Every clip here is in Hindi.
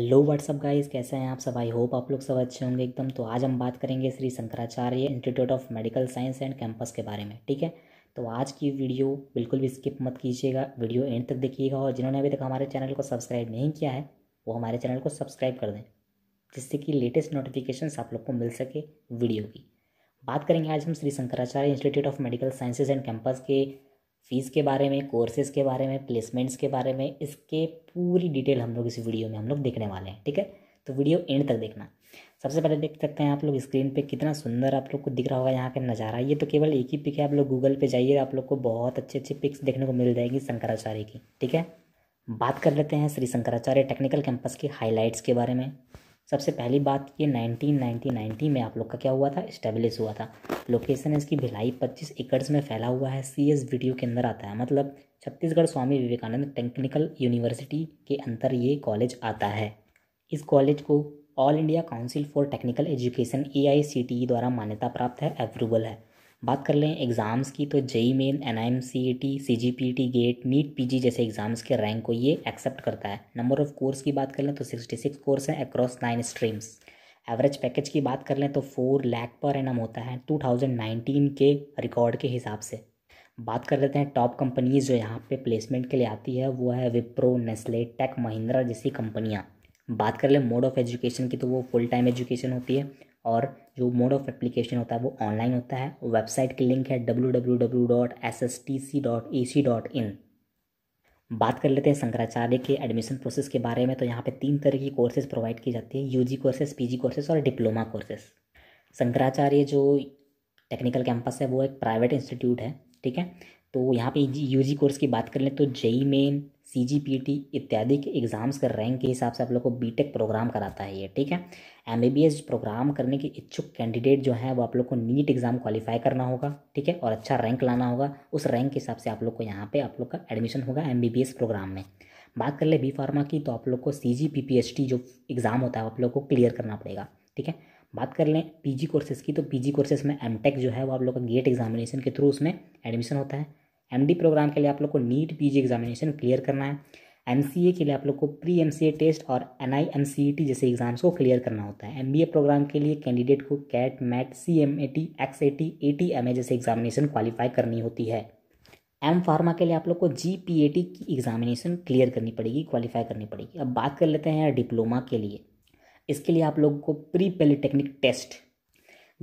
हेलो व्हाट्सअप गाइस कैसे हैं आप सब आई होप आप लोग सब अच्छे होंगे एकदम तो आज हम बात करेंगे Shri Shankaracharya institute of medical science and campus के बारे में ठीक है तो आज की वीडियो बिल्कुल भी स्किप मत कीजिएगा वीडियो एंड तक देखिएगा और जिन्होंने अभी तक हमारे चैनल को सब्सक्राइब नहीं किया है वो हमारे चैनल को सब्सक्राइब कर दें जिससे कि लेटेस्ट नोटिफिकेशन आप लोग को मिल सके वीडियो की बात करेंगे आज हम Shri Shankaracharya institute of medical sciences and campus के फीस के बारे में कोर्सेज़ के बारे में प्लेसमेंट्स के बारे में इसके पूरी डिटेल हम लोग इस वीडियो में हम लोग देखने वाले हैं ठीक है तो वीडियो एंड तक देखना सबसे पहले देख सकते हैं आप लोग स्क्रीन पे कितना सुंदर आप लोग को दिख रहा होगा यहाँ का नज़ारा ये तो केवल एक ही पिक है आप लोग गूगल पे जाइए आप लोग को बहुत अच्छे अच्छे पिक्स देखने को मिल जाएगी शंकराचार्य की ठीक है बात कर लेते हैं श्री शंकराचार्य टेक्निकल कैंपस के हाईलाइट्स के बारे में सबसे पहली बात ये नाइनटीन नाइनटी में आप लोग का क्या हुआ था इस्टेब्लिश हुआ था लोकेशन है इसकी भिलाई पच्चीस एकड़स में फैला हुआ है सी एस वीडियो के अंदर आता है मतलब छत्तीसगढ़ स्वामी विवेकानंद टेक्निकल यूनिवर्सिटी के अंतर ये कॉलेज आता है इस कॉलेज को all India council for technical education A द्वारा मान्यता प्राप्त है अप्रूवल है बात कर लें एग्ज़ाम्स की तो JEE main N I M C E T C G P T GATE NEET P G जैसे एग्ज़ाम्स के रैंक को ये एक्सेप्ट करता है नंबर ऑफ़ कोर्स की बात कर लें तो सिक्सटी सिक्स कोर्स हैं across nine streams average package की बात कर लें तो फोर लैख पर एनम होता है नाइनटीन के रिकॉर्ड के हिसाब से बात कर लेते हैं टॉप कंपनीज जो यहाँ पे प्लेसमेंट के लिए आती है वो है विप्रो नेस्ले टेक महिंद्रा जैसी कंपनियाँ बात कर लें मोड ऑफ एजुकेशन की तो वो फुल टाइम एजुकेशन होती है और जो मोड ऑफ एप्लीकेशन होता है वो ऑनलाइन होता है वेबसाइट की लिंक है W W W dot S S T C dot A C dot in बात कर लेते हैं शंकराचार्य के एडमिशन प्रोसेस के बारे में तो यहाँ पे तीन तरह की कोर्सेज़ प्रोवाइड की जाती है यूजी कोर्सेज पीजी कोर्सेज और डिप्लोमा कोर्सेज शंकराचार्य जो टेक्निकल कैंपस है वो एक प्राइवेट इंस्टीट्यूट है ठीक है तो यहाँ पे यूजी कोर्स की बात कर लें तो JEE main e C G P T इत्यादि के एग्ज़ाम्स के रैंक के हिसाब से आप लोग को बी टेक प्रोग्राम कराता है ये ठीक है M B B S programme करने के इच्छुक कैंडिडेट जो है वो आप लोग को नीट एग्ज़ाम क्वालिफाई करना होगा ठीक है और अच्छा रैंक लाना होगा उस रैंक के हिसाब से आप लोग को यहाँ पे आप लोग का एडमिशन होगा M B B S programme में बात कर ले बी फार्मा की तो आप लोग को C G P P H T जो एग्ज़ाम होता है आप लोग को क्लियर करना पड़ेगा ठीक है बात कर लें पी जी कोर्सेज़ की तो पी जी कोर्सेज़ में एम टेक जो है वो आप लोग का गेट एग्जामिनेशन के थ्रू उसमें एडमिशन होता है एम प्रोग्राम के लिए आप लोग को नीट पी एग्जामिनेशन क्लियर करना है एम के लिए आप लोग को प्री एम टेस्ट और एन आई एम जैसे एग्जाम्स को क्लियर करना होता है एम प्रोग्राम के लिए कैंडिडेट को CAT MAT C M A T X A T A T M A जैसे एग्जामिनेशन क्वालिफाई करनी होती है एम फार्मा के लिए आप लोग को जी पी ए टी की एग्जामिनेशन क्लियर करनी पड़ेगी क्वालिफाई करनी पड़ेगी अब बात कर लेते हैं डिप्लोमा के लिए इसके लिए आप लोग को प्री पॉलिटेक्निक टेस्ट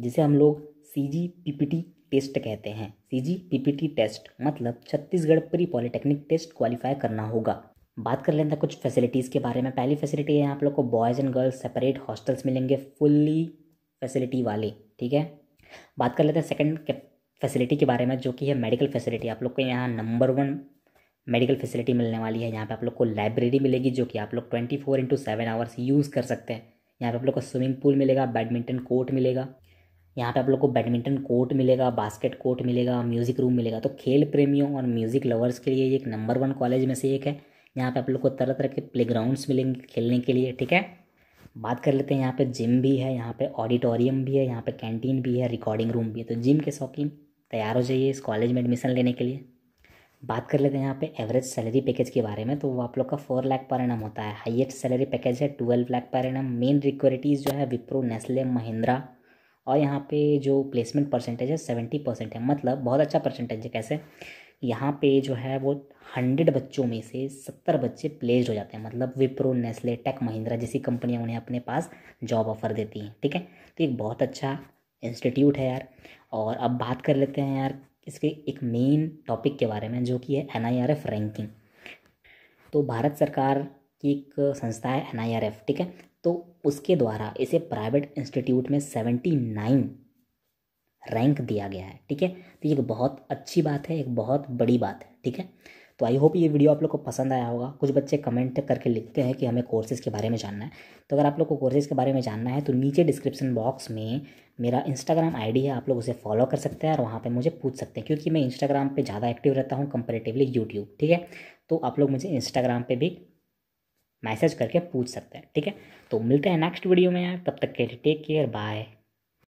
जिसे हम लोग C G P P T test कहते हैं सीजी पीपीटी टेस्ट मतलब Chhattisgarh pre polytechnic test qualify करना होगा बात कर लेते हैं तो कुछ फैसिलिटीज़ के बारे में पहली फैसिलिटी है आप लोग को boys and girls separate hostels मिलेंगे फुल्ली फैसिलिटी वाले ठीक है बात कर लेते हैं सेकेंड फैसिलिटी के बारे में जो कि है मेडिकल फैसिलिटी आप लोग को यहाँ नंबर वन मेडिकल फैसिलिटी मिलने वाली है यहाँ पे आप लोग को लाइब्रेरी मिलेगी जो कि आप लोग twenty four into seven hours use कर सकते हैं यहाँ पे आप लोग को स्विमिंग पूल मिलेगा बैडमिंटन कोर्ट मिलेगा यहाँ पे आप लोग को बैडमिंटन कोर्ट मिलेगा बास्केट कोर्ट मिलेगा म्यूज़िक रूम मिलेगा तो खेल प्रेमियों और म्यूज़िक लवर्स के लिए ये एक नंबर वन कॉलेज में से एक है यहाँ पे आप लोग को तरह तरह के प्ले ग्राउंड्स मिलेंगे खेलने के लिए ठीक है बात कर लेते हैं यहाँ पे जिम भी है यहाँ पे ऑडिटोरियम भी है यहाँ पे कैंटीन भी है रिकॉर्डिंग रूम भी है तो जिम के शौकीन तैयार हो जाइए इस कॉलेज में एडमिशन लेने के लिए बात कर लेते हैं यहाँ पे एवरेज सैलरी पैकेज के बारे में तो वो आप लोग का फोर लाख पर एनम होता है हाइएस्ट सैलरी पैकेज है twelve lakh per annum main रिक्वरिटीज़ जो है विप्रो नेस्ले महिंद्रा और यहाँ पे जो प्लेसमेंट परसेंटेज है सेवेंटी परसेंट है मतलब बहुत अच्छा परसेंटेज है कैसे यहाँ पे जो है वो हंड्रेड बच्चों में से सत्तर बच्चे प्लेस्ड हो जाते हैं मतलब विप्रो नेस्ले टेक महिंद्रा जैसी कंपनियाँ उन्हें अपने पास जॉब ऑफर देती हैं ठीक है तो एक बहुत अच्छा इंस्टीट्यूट है यार और अब बात कर लेते हैं यार इसके एक मेन टॉपिक के बारे में जो कि है एन रैंकिंग तो भारत सरकार की एक संस्था है एन ठीक है तो उसके द्वारा इसे प्राइवेट इंस्टीट्यूट में सेवेंटी नाइन रैंक दिया गया है ठीक है तो ये एक बहुत अच्छी बात है एक बहुत बड़ी बात है ठीक है तो आई होप ये वीडियो आप लोग को पसंद आया होगा कुछ बच्चे कमेंट करके लिखते हैं कि हमें कोर्सेज़ के बारे में जानना है तो अगर आप लोग को कोर्सेज़ के बारे में जानना है तो नीचे डिस्क्रिप्शन बॉक्स में मेरा इंस्टाग्राम आईडी है आप लोग उसे फॉलो कर सकते हैं और वहाँ पे मुझे पूछ सकते हैं क्योंकि मैं इंस्टाग्राम पे ज़्यादा एक्टिव रहता हूँ कंपेरेटिवली यूट्यूब ठीक है तो आप लोग मुझे इंस्टाग्राम पर भी मैसेज करके पूछ सकते हैं ठीक है तो मिलते हैं नेक्स्ट वीडियो में यार तब तक के लिए टेक केयर बाय